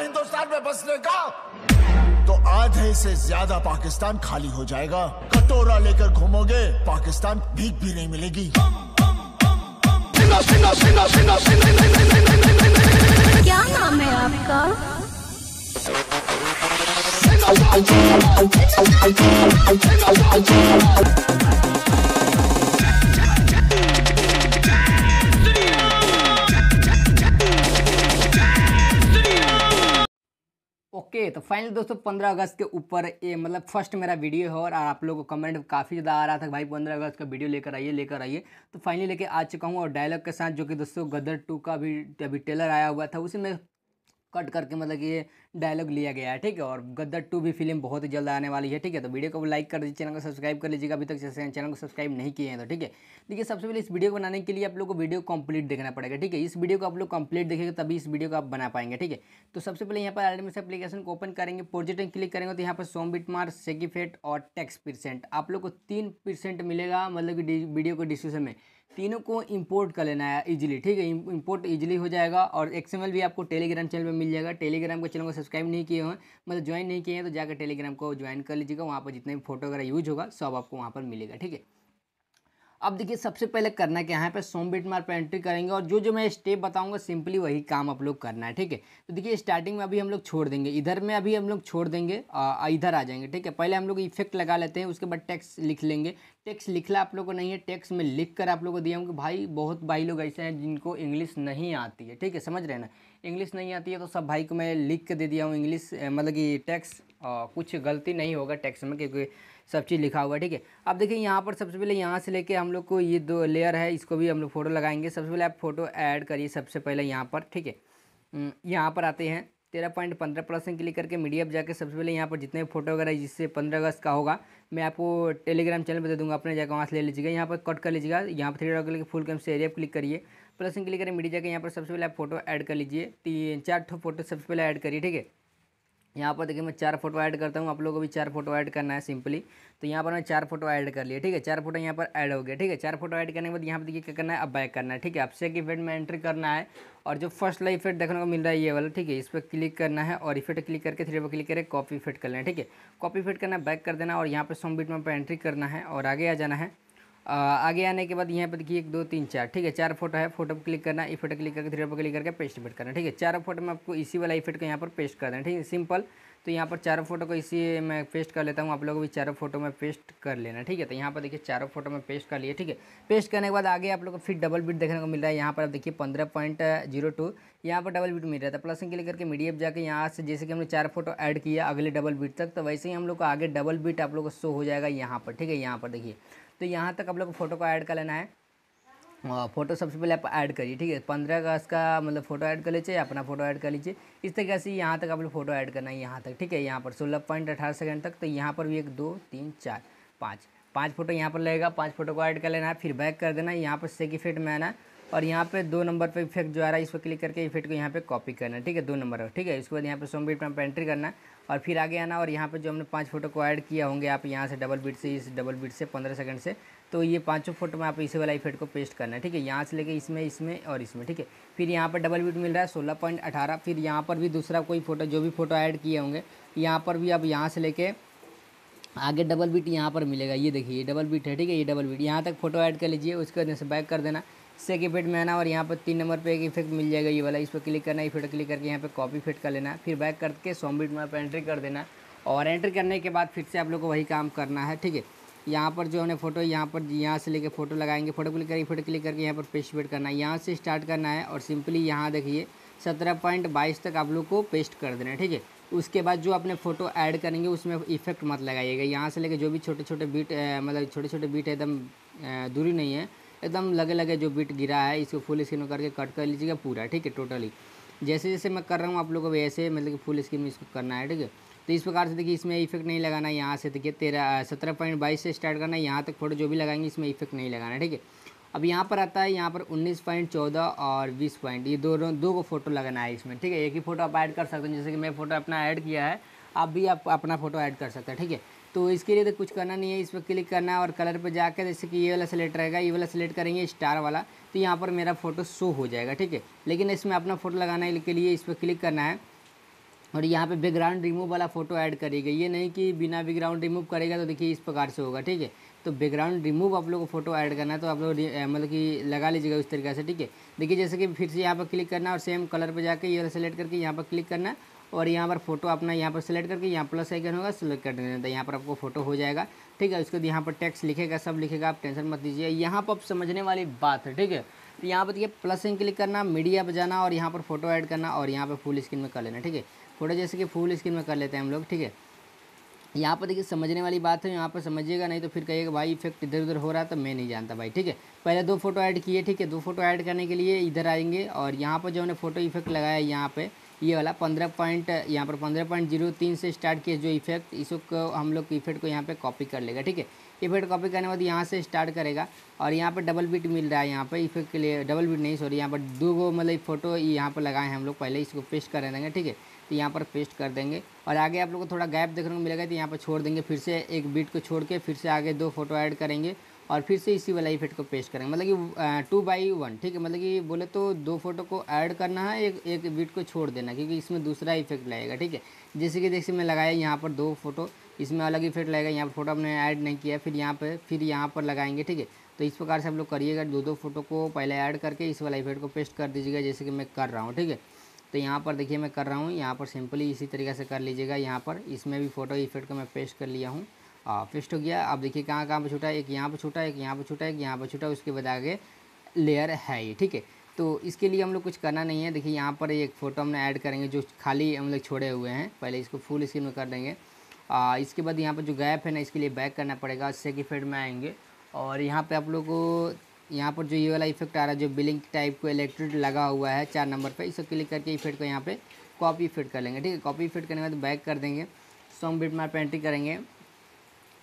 हिंदुस्तान में बसने का तो आधे से ज्यादा पाकिस्तान खाली हो जाएगा कटोरा लेकर घूमोगे पाकिस्तान भीख भी नहीं मिलेगी क्या नाम है आपका I'll ओके तो फाइनली दोस्तों पंद्रह अगस्त के ऊपर ये मतलब फर्स्ट मेरा वीडियो है और आप लोगों को कमेंट काफ़ी ज़्यादा आ रहा था भाई पंद्रह अगस्त का वीडियो लेकर आइए लेकर आइए तो फाइनली लेके आ चुका हूँ और डायलॉग के साथ जो कि दोस्तों गदर टू का भी अभी टेलर आया हुआ था उसे में कट करके मतलब ये डायलॉग लिया गया है ठीक है और गद्दर टू भी फिल्म बहुत ही जल्द आने वाली है ठीक है तो वीडियो को लाइक कर दीजिए चैनल को सब्सक्राइब कर लीजिएगा अभी तक चैनल को सब्सक्राइब नहीं किए हैं तो ठीक है देखिए सबसे पहले इस वीडियो को बनाने के लिए आप लोग को वीडियो कंप्लीट देखना पड़ेगा ठीक है इस वीडियो को आप लोग कंप्लीट देखेगा तभी इस वीडियो को आप बना पाएंगे ठीक है तो सबसे पहले यहाँ पर आलडमिस अपलीकेशन को ओपन करेंगे प्रोजेक्ट क्लिक करेंगे तो यहाँ पर सोम बिटमार सेकीफेट और टैक्स परसेंट आप लोग को तीन मिलेगा मतलब कि वीडियो को डिस्क्रिप्शन में तीनों को इंपोर्ट कर लेना है इजीली ठीक है इंपोर्ट इजीली हो जाएगा और एक्सएमएल भी आपको टेलीग्राम चैनल पे मिल जाएगा टेलीग्राम के चैनल को सब्सक्राइब नहीं किए हो मतलब ज्वाइन नहीं किए हैं तो जाकर टेलीग्राम को ज्वाइन कर लीजिएगा वहाँ पर जितने भी फोटो वगैरह यूज होगा सब आपको वहाँ पर मिलेगा ठीक है अब देखिए सबसे पहले करना क्या है यहाँ पे सोम बीट मार पर एंट्री करेंगे और जो जो मैं स्टेप बताऊंगा सिंपली वही काम आप लोग करना है ठीक है तो देखिए स्टार्टिंग में अभी हम लोग छोड़ देंगे इधर में अभी हम लोग छोड़ देंगे इधर आ जाएंगे ठीक है पहले हम लोग इफेक्ट लगा लेते हैं उसके बाद टैक्स लिख लेंगे टैक्स लिखला आप लोग को नहीं है टैक्स में लिख कर आप लोग को दिया हूँ कि भाई बहुत भाई लोग ऐसे हैं जिनको इंग्लिश नहीं आती है ठीक है समझ रहे ना इंग्लिश नहीं आती है तो सब भाई को मैं लिख के दे दिया हूँ इंग्लिश मतलब कि टैक्स आ, कुछ गलती नहीं होगा टैक्स में क्योंकि सब चीज़ लिखा हुआ है ठीक है अब देखिए यहाँ पर सबसे पहले यहाँ से लेके हम लोग को ये दो लेयर है इसको भी हम लोग फ़ोटो लगाएंगे सबसे पहले आप फ़ोटो ऐड करिए सबसे पहले यहाँ पर ठीक है यहाँ पर आते हैं तेरह पॉइंट पंद्रह परसेंट क्लिक करके मीडिया पर जाकर सबसे पहले यहाँ पर जितने भी फोटो वगैरह जिससे पंद्रह अगस्त का होगा मैं आपको टेलीग्राम चैनल पर दे दूँगा अपने जाकर वहाँ से ले लीजिएगा यहाँ पर कट कर लीजिएगा यहाँ पर थ्री डॉट करके फुल कम से एरिया क्लिक करिए प्लस क्लिक करें मीडिया जाकर यहाँ पर सबसे पहले आप फोटो ऐड कर लीजिए तीन चार ठो फोटो सबसे पहले ऐड करिए ठीक है यहाँ पर देखिए मैं चार फोटो ऐड करता हूँ आप लोगों को भी चार फोटो ऐड करना है सिंपली तो यहाँ पर मैं चार फोटो ऐड कर लिया ठीक है चार फोटो यहाँ पर ऐड हो गया ठीक है चार फोटो ऐड करने के बाद यहाँ पर देखिए क्या करना है अब बैक करना है ठीक है अब से इफेक्ट में एंट्री करना है और जो फर्स्ट लाइफ इफेक्ट देखने को मिल रहा है ये वाला ठीक है इस पर क्लिक करना है और इफेक्ट क्लिक करके थ्री पर क्लिक करके कॉपी इफेक्ट कर लेना ठीक है कॉपी इफेक्ट करना है बैक कर देना और यहाँ पर सोमबीट बीट में एंट्री करना है और आगे आ जाना है आगे आने के बाद यहाँ पर देखिए एक दो तीन चार ठीक है चार फोटो है फोटो पर क्लिक करना ई फोटो क्लिक करके थ्री पर क्लिक करके पेस्ट इफेक्ट करना ठीक है चार फोटो में आपको इसी वाला इफेक्ट को यहाँ पर पेस्ट कर देना ठीक है सिंपल तो यहाँ पर चारों फोटो को इसी मैं पेस्ट कर लेता हूँ आप लोग भी चारों फोटो में पेस्ट कर लेना ठीक है तो यहाँ पर देखिए चारों फोटो में पेस्ट कर लिए ठीक है पेस्ट करने के बाद आगे आप लोग को फिर डबल बीट देखने को मिल रहा है यहाँ पर आप देखिए पंद्रह पॉइंट जीरो टू यहाँ पर डबल बीट मिल रहा था प्लस के लिए करके मीडियम जाके यहाँ से जैसे कि हमने चार फोटो ऐड किया अगले डबल बीट तक तो वैसे ही हम लोग को आगे डबल बीट आप लोग को शो हो जाएगा यहाँ पर ठीक है यहाँ पर देखिए तो यहाँ तक आप लोग को फोटो को ऐड कर लेना है फ़ोटो हाँ, सबसे पहले आप ऐड करिए ठीक है पंद्रह अगस्त का मतलब फ़ोटो ऐड कर लीजिए अपना फ़ोटो ऐड कर लीजिए इस तरीके से यहाँ तक आप लोग फ़ोटो ऐड करना है यहाँ तक ठीक है यहाँ पर सोलह पॉइंट अठारह सेकेंड तक तो यहाँ पर भी एक दो तीन चार पाँच पाँच फोटो यहाँ पर लगेगा पाँच फोटो को ऐड कर लेना है फिर बैक कर देना है यहाँ पर सेक इफेक्ट में आना और यहाँ पर दो नंबर पर इफेक्ट जो आ रहा है इस पर क्लिक करके इफेक्ट को यहाँ पर कॉपी करना है ठीक है दो नंबर का ठीक है इसके बाद यहाँ पर सोम बीट में एंट्री करना है और फिर आगे आना और यहाँ पर जो हमने पाँच फोटो को ऐड किया होंगे आप यहाँ से डबल बीट से इस डबल बीट से पंद्रह सेकंड से तो ये पाँचों फोटो में आप इसी वाला इफेक्ट को पेस्ट करना है ठीक है यहाँ से लेके इसमें इसमें और इसमें ठीक है फिर यहाँ पर डबल बीट मिल रहा है सोलह पॉइंट अठारह फिर यहाँ पर भी दूसरा कोई फोटो जो भी फोटो ऐड किए होंगे यहाँ पर भी आप यहाँ से लेके आगे डबल बीट यहाँ पर मिलेगा ये देखिए ये डबल बीट है ठीक है ये डबल बीट यहाँ तक फोटो ऐड कर लीजिए उसके बाद से बैक कर देना सेक इफेक्ट में आना और यहाँ पर तीन नंबर पे एक इफेक्ट मिल जाएगा ये वाला इस पर क्लिक करना इफेक्ट क्लिक करके यहाँ पे कॉपी फिट कर लेना फिर बैक करके सोम बीट में आप एंट्री कर देना और एंट्री करने के बाद फिर से आप लोग को वही काम करना है ठीक है यहाँ पर जो हमने फोटो यहाँ पर यहाँ से लेके फ़ोटो लगाएंगे फ़ोटो क्लिक करेंगे फोटो क्लिक करके यहाँ पर पेस्ट करना है यहाँ से स्टार्ट करना है और सिंपली यहाँ देखिए सत्रह पॉइंट बाईस तक आप लोग को पेस्ट कर देना है ठीक है उसके बाद जो आपने फ़ोटो ऐड करेंगे उसमें इफेक्ट मत लगाइएगा यहाँ से लेके जो भी छोटे छोटे बीट मतलब छोटे छोटे बीट एकदम दूरी नहीं है एकदम लगे लगे जो बीट गिरा है इसको फुल स्क्रीन में करके कट कर लीजिएगा पूरा ठीक है टोटली जैसे जैसे मैं कर रहा हूँ आप लोगों को वैसे मतलब कि फुल स्क्रीन में इसको करना है ठीक है तो इस प्रकार से देखिए इसमें इफेक्ट नहीं लगाना यहाँ से देखिए तेरह सत्रह पॉइंट बाईस से स्टार्ट करना यहाँ तक फोटो जो भी लगाएंगे इसमें इफेक्ट नहीं लगाना ठीक है अब यहाँ पर आता है यहाँ पर उन्नीस पॉइंट चौदह और बीस पॉइंट ये दोनों दो को फोटो लगाना है इसमें ठीक है एक ही फोटो आप ऐड कर सकते हैं जैसे कि मैं फ़ोटो अपना ऐड किया है आप भी आप अपना फ़ोटो ऐड कर सकते हैं ठीक है तो इसके लिए तो कुछ करना नहीं है इस पर क्लिक करना है और कलर पर जाकर जैसे कि ये वाला सेलेक्ट रहेगा ये वाला सेलेक्ट करेंगे स्टार वाला तो यहाँ पर मेरा फोटो शो हो जाएगा ठीक है लेकिन इसमें अपना फ़ोटो लगाने के लिए इस पर क्लिक करना है और यहाँ पे बैकग्राउंड रिमूव वाला फ़ोटो ऐड करेगा ये नहीं कि बिना बैकग्राउंड रिमूव करेगा तो देखिए इस प्रकार से होगा ठीक है तो बैकग्राउंड रिमूव आप लोग को फोटो ऐड करना है तो आप लोग मतलब कि लगा लीजिएगा उस तरीके से ठीक है देखिए जैसे कि फिर से यहाँ पर क्लिक करना और सेम कलर पर जाकर ये सेलेक्ट करके यहाँ पर क्लिक करना और यहाँ पर फोटो अपना यहाँ पर सेलेक्ट करके यहाँ प्लस आइकन होगा सेलेक्ट कर देना तो यहाँ पर आपको फोटो हो जाएगा ठीक है उसके बाद यहाँ पर टैक्स लिखेगा सब लिखेगा आप टेंशन मत लीजिए यहाँ पर आप समझने वाली बात है ठीक है तो यहाँ पर देखिए प्लस इन क्लिक करना मीडिया पर जाना और यहाँ पर फोटो ऐड करना और यहाँ पर फुल स्क्रीन में कर लेना ठीक है थोड़ा जैसे कि फुल स्क्रीन में कर लेते हैं हम लोग ठीक है यहाँ पर देखिए समझने वाली बात है यहाँ पर समझिएगा नहीं तो फिर कहिएगा भाई इफेक्ट इधर उधर हो रहा है तो मैं नहीं जानता भाई ठीक है पहले दो फोटो ऐड किए ठीक है दो फोटो ऐड करने के लिए इधर आएंगे और यहाँ पर जो हमने फोटो इफेक्ट लगाया यहाँ पर ये वाला पंद्रह पॉइंट यहाँ पर पंद्रह पॉइंट जीरो तीन से स्टार्ट किए जो इफेक्ट इसको हम लोग इफेक्ट को यहाँ पे कॉपी कर लेगा ठीक है इफेक्ट कॉपी करने के बाद यहाँ से स्टार्ट करेगा और यहाँ पर डबल बीट मिल रहा है यहाँ पर इफेक्ट के लिए डबल बीट नहीं सॉरी यहाँ पर दो गो मतलब फ़ोटो यहाँ पर लगाए हैं हम लोग पहले इसको पेस्ट कर देंगे ठीक है तो यहाँ पर पेस्ट कर देंगे और आगे आप लोग को थोड़ा गैप देखने को मिलेगा तो यहाँ पर छोड़ देंगे फिर से एक बीट को छोड़ के फिर से आगे दो फोटो ऐड करेंगे और फिर से इसी वाला इफेक्ट को पेस्ट करेंगे मतलब कि टू बाई वन ठीक है मतलब कि बोले तो दो फोटो को ऐड करना है एक एक बीट को छोड़ देना क्योंकि इसमें दूसरा इफेक्ट लगेगा ठीक है जैसे कि जैसे मैं लगाया यहाँ पर दो फोटो इसमें अलग इफेक्ट लगेगा यहाँ पर फोटो हमने ऐड नहीं किया फिर यहाँ पर फिर यहाँ पर लगाएंगे ठीक है तो इस प्रकार से आप लोग करिएगा दो दो फोटो को पहले ऐड करके इस वाला इफेक्ट को पेस्ट कर दीजिएगा जैसे कि मैं कर रहा हूँ ठीक है तो यहाँ पर देखिए मैं कर रहा हूँ यहाँ पर सिंपली इसी तरीके से कर लीजिएगा यहाँ पर इसमें भी फ़ोटो इफेक्ट का मैं पेस्ट कर लिया हूँ पेस्ट हो गया अब देखिए कहाँ कहाँ पर छूटा एक यहाँ पर छूटा एक यहाँ पर छूटा एक यहाँ पर छूटा उसके बाद आगे लेयर है ये ठीक है तो इसके लिए हम लोग कुछ करना नहीं है देखिए यहाँ पर एक फ़ोटो हमने ऐड करेंगे जो खाली हम लोग छोड़े हुए हैं पहले इसको फुल स्क्रीन में कर देंगे और इसके बाद यहाँ पर जो गैप है ना इसके लिए बैक करना पड़ेगा इससे कि फेड में आएंगे और यहाँ पे आप लोग को यहाँ पर जो ये वाला इफेक्ट आ रहा है जो बिलिंग टाइप को इलेक्ट्रिक लगा हुआ है चार नंबर पर इसको क्लिक करके इफेक्ट को यहाँ पर कॉपी फिट कर लेंगे ठीक है कॉपी फिट करने के बाद बैक कर देंगे सॉन्ग बीट मार पेंटिंग करेंगे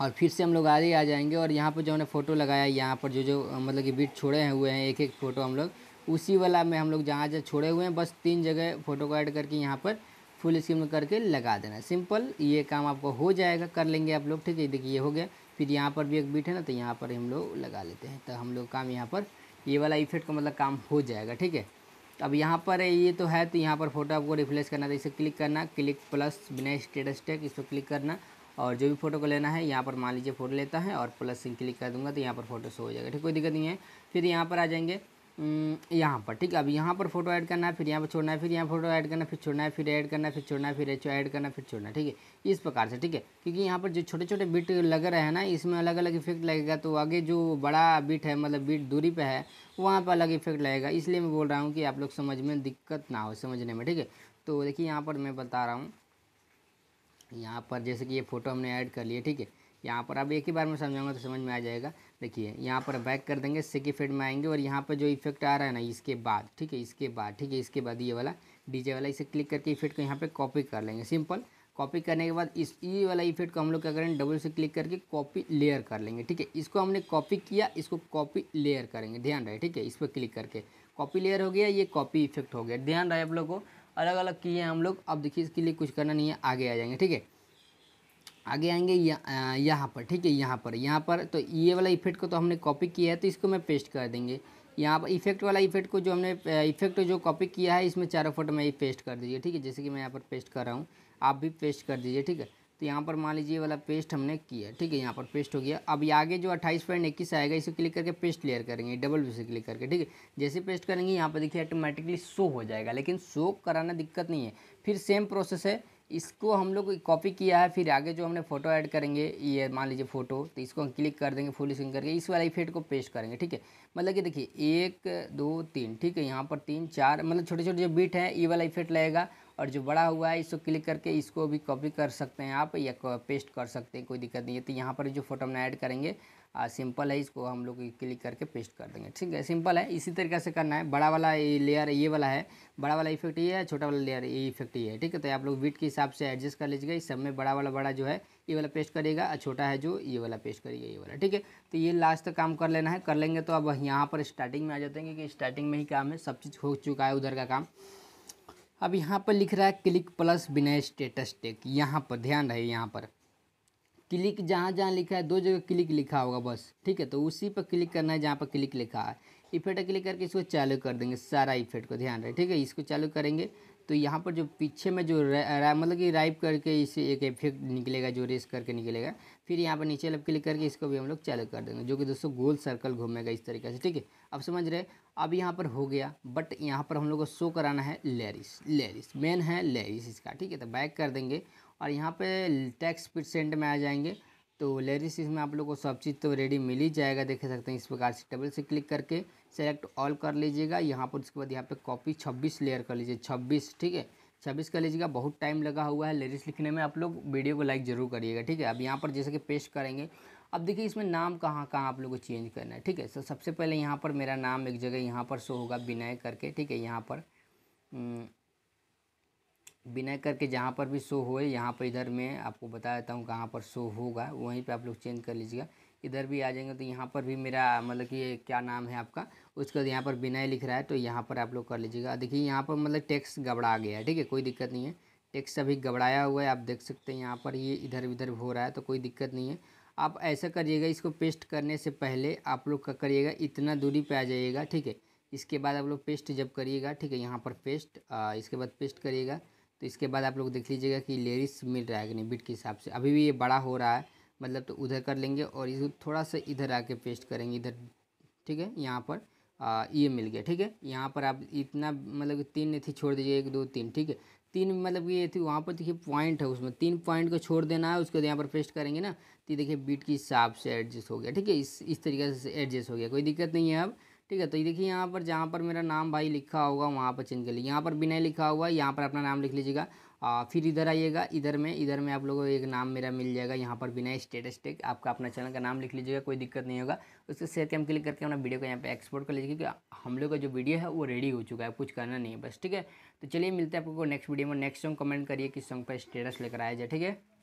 और फिर से हम लोग आगे आ जाएंगे और यहाँ पर जो हमने फ़ोटो लगाया यहाँ पर जो जो मतलब कि बीट छोड़े हुए हैं एक एक फ़ोटो हम लोग उसी वाला में हम लोग जहाँ जहाँ छोड़े हुए हैं बस तीन जगह फ़ोटो को ऐड करके यहाँ पर फुल स्क्रीन में करके लगा देना सिंपल ये काम आपको हो जाएगा कर लेंगे आप लोग ठीक है देखिए ये हो गया फिर यहाँ पर भी एक बीट है ना तो यहाँ पर हम लोग लगा लेते हैं तो हम लोग काम यहाँ पर ये वाला इफेक्ट का मतलब काम हो जाएगा ठीक है अब यहाँ पर ये तो है तो यहाँ पर फोटो आपको रिफ्लेश करना है तो इसे क्लिक करना क्लिक प्लस बिना स्टेटस टैग इस पर क्लिक करना और जो भी फोटो को लेना है यहाँ पर मान लीजिए फोटो लेता है और प्लस सिंह क्लिक कर दूंगा तो यहाँ पर फोटो शो हो जाएगा ठीक कोई दिक्कत नहीं है फिर यहाँ पर आ जाएंगे हम्म, यहाँ पर ठीक है अब यहाँ पर फोटो ऐड करना है फिर यहाँ पर छोड़ना है फिर यहाँ फोटो ऐड करना फिर छोड़ना है फिर ऐड करना फिर छोड़ना है फिर ऐड करना फिर छोड़ना ठीक है इस प्रकार से ठीक है क्योंकि यहाँ पर जो छोटे छोटे बिट लग रहे हैं ना इसमें अलग अलग इफेक्ट लगेगा तो आगे जो बड़ा बिट है मतलब बिट दूरी पर है वहाँ पर अलग इफेक्ट लगेगा इसलिए मैं बोल रहा हूँ कि आप लोग समझ में दिक्कत ना हो समझने में ठीक है तो देखिए यहाँ पर मैं बता रहा हूँ यहाँ पर जैसे कि ये फ़ोटो हमने ऐड कर लिए ठीक है यहाँ पर अब एक ही बार में समझाऊंगा तो समझ में आ जाएगा देखिए यहाँ पर बैक कर देंगे सेकेंड फेड में आएंगे और यहाँ पर जो इफेक्ट आ रहा है ना इसके बाद ठीक है इसके बाद ठीक है इसके बाद ये वाला डीजे वाला इसे क्लिक करके इफेक्ट को यहाँ पे कॉपी कर लेंगे सिंपल कॉपी करने के बाद इस ई वाला इफेक्ट को हम लोग क्या करेंगे डबल से क्लिक करके कॉपी लेयर कर लेंगे ठीक है इसको हमने कॉपी किया इसको कॉपी लेयर करेंगे ध्यान रहे ठीक है इस पर क्लिक करके कॉपी लेयर हो गया ये कॉपी इफेक्ट हो गया ध्यान रहे आप लोग को अलग अलग किए हम लोग अब देखिए इसके लिए कुछ करना नहीं है आगे आ जाएंगे ठीक है आगे आएंगे यहाँ यहाँ पर ठीक है यहाँ पर यहाँ पर तो ये वाला इफेक्ट को तो हमने कॉपी किया है तो इसको मैं पेस्ट कर देंगे यहाँ पर इफेक्ट वाला इफेक्ट को जो हमने इफेक्ट जो कॉपी किया है इसमें चारों फोटो में पेस्ट कर दीजिए ठीक है जैसे कि मैं यहाँ पर पेस्ट कर रहा हूँ आप भी पेस्ट कर दीजिए ठीक है तो यहाँ पर मान लीजिए वाला पेस्ट हमने किया ठीक है यहाँ पर पेस्ट हो गया अब ये आगे जो अट्ठाईस पॉइंट इक्कीस आएगा इसे क्लिक करके पेस्ट लेयर करेंगे डबल व्यू से क्लिक करके ठीक है जैसे पेस्ट करेंगे यहाँ पर देखिए ऑटोमेटिकली शो हो जाएगा लेकिन शो कराना दिक्कत नहीं है फिर सेम प्रोसेस है इसको हम लोग कॉपी किया है फिर आगे जो हमने फ़ोटो ऐड करेंगे ये मान लीजिए फ़ोटो तो इसको हम क्लिक कर देंगे फुल स्क्रीन करके इस वाला इफेक्ट को पेस्ट करेंगे ठीक है मतलब कि देखिए एक दो तीन ठीक है यहाँ पर तीन चार मतलब छोटे छोटे जो बीट हैं ये वाला इफेक्ट लगेगा और जो बड़ा हुआ है इसको क्लिक करके इसको भी कॉपी कर सकते हैं आप या पेस्ट कर सकते हैं कोई दिक्कत नहीं है तो यहाँ पर जो फोटो हमने ऐड करेंगे आ, सिंपल है इसको हम लोग क्लिक करके पेस्ट कर देंगे ठीक है सिंपल है इसी तरीके से करना है बड़ा वाला लेयर ये वाला है बड़ा वाला इफेक्ट ये है छोटा वाला लेयर ये इफेक्ट ये है ठीक है तो आप लोग वीट के हिसाब से एडजस्ट कर लीजिएगा इस सब में बड़ा वाला बड़ा जो है ये वाला पेस्ट करिएगा और छोटा है जो ये वाला पेस्ट करिएगा ये वाला ठीक है तो ये लास्ट तक काम कर लेना है कर लेंगे तो अब यहाँ पर स्टार्टिंग में आ जाते हैं क्योंकि स्टार्टिंग में ही काम है सब चीज़ हो चुका है उधर का काम अब यहाँ पर लिख रहा है क्लिक प्लस बिना स्टेटस टेक यहाँ पर ध्यान रहे यहाँ पर क्लिक जहाँ जहाँ लिखा है दो जगह क्लिक लिखा होगा बस ठीक है तो उसी पर क्लिक करना है जहाँ पर क्लिक लिखा है इफेक्ट क्लिक करके इसको चालू कर देंगे सारा इफेक्ट को ध्यान रहे ठीक है इसको चालू करेंगे तो यहाँ पर जो पीछे में जो मतलब कि राइप करके इसे एक इफेक्ट निकलेगा जो रेस करके निकलेगा फिर यहाँ पर नीचे लब क्लिक करके इसको भी हम लोग चालू कर देंगे जो कि दोस्तों गोल सर्कल घूमेगा इस तरीके से ठीक है अब समझ रहे अब यहाँ पर हो गया बट यहाँ पर हम लोग को शो कराना है लेरिस लेरिस मेन है लेरिस इसका ठीक है तो बैक कर देंगे और यहाँ पर टैक्स परसेंट में आ जाएंगे तो लेरिस इसमें आप लोग को सब चीज़ तो रेडी मिल ही जाएगा देख सकते हैं इस प्रकार से टेबल से क्लिक करके सेलेक्ट ऑल कर लीजिएगा यहाँ पर उसके बाद यहाँ पे कॉपी छब्बीस लेयर कर लीजिए छब्बीस ठीक है छब्बीस कर लीजिएगा बहुत टाइम लगा हुआ है लेरिस्ट लिखने में आप लोग वीडियो को लाइक जरूर करिएगा ठीक है अब यहाँ पर जैसे कि पेस्ट करेंगे अब देखिए इसमें नाम कहाँ कहाँ आप लोग को चेंज करना है ठीक है सो सबसे पहले यहाँ पर मेरा नाम एक जगह यहाँ पर शो होगा विनय करके ठीक है यहाँ पर विनय हम्म, करके जहाँ पर भी शो हो यहाँ पर इधर मैं आपको बता देता हूँ कहाँ पर शो होगा वहीं पर आप लोग चेंज कर लीजिएगा इधर भी आ जाएंगे तो यहाँ पर भी मेरा मतलब कि क्या नाम है आपका उसके बाद यहाँ पर बिना लिख रहा है तो यहाँ पर आप लोग कर लीजिएगा देखिए यहाँ पर मतलब टेक्स्ट गबड़ा गया है ठीक है कोई दिक्कत नहीं है टेक्स्ट अभी गबड़ाया हुआ है आप देख सकते हैं यहाँ पर ये इधर उधर हो रहा है तो कोई दिक्कत नहीं है आप ऐसा करिएगा इसको पेस्ट करने से पहले आप लोग का करिएगा इतना दूरी पर आ जाइएगा ठीक है इसके बाद आप लोग पेस्ट जब करिएगा ठीक है यहाँ पर पेस्ट इसके बाद पेस्ट करिएगा तो इसके बाद आप लोग देख लीजिएगा कि लेरिस मिल रहा है कि नहीं बिट के हिसाब से अभी भी ये बड़ा हो रहा है मतलब तो उधर कर लेंगे और इधर थोड़ा सा इधर आके पेस्ट करेंगे इधर ठीक है यहाँ पर आ, ये मिल गया ठीक है यहाँ पर आप इतना मतलब तीन थी छोड़ दीजिए एक दो तीन ठीक है तीन मतलब ये थी वहाँ पर देखिए पॉइंट है उसमें तीन पॉइंट को छोड़ देना है उसके बाद यहाँ पर पेस्ट करेंगे ना तो देखिए बीट की हिसाब से एडजस्ट हो गया ठीक है इस इस तरीके से एडजस्ट हो गया कोई दिक्कत नहीं है अब ठीक है तो ये देखिए यहाँ पर जहाँ पर मेरा नाम भाई लिखा होगा वहाँ पर चेंज कर लीजिए यहाँ पर बिना लिखा हुआ है यहाँ पर अपना नाम लिख लीजिएगा आ, फिर इधर आइएगा इधर में इधर में आप लोगों को एक नाम मेरा मिल जाएगा यहाँ पर बिना स्टेटस टेक आपका अपना चैनल का नाम लिख लीजिएगा कोई दिक्कत नहीं होगा उसके सेव के हम क्लिक करके अपना वीडियो को यहाँ पे एक्सपोर्ट कर लीजिए क्योंकि हम लोग का जो वीडियो है वो रेडी हो चुका है कुछ करना नहीं है बस ठीक है तो चलिए मिलते हैं आपको नेक्स्ट वीडियो में नेक्स्ट सॉन्ग कमेंट करिए किस सॉन्ग पर स्टेटस लेकर आया जाए ठीक है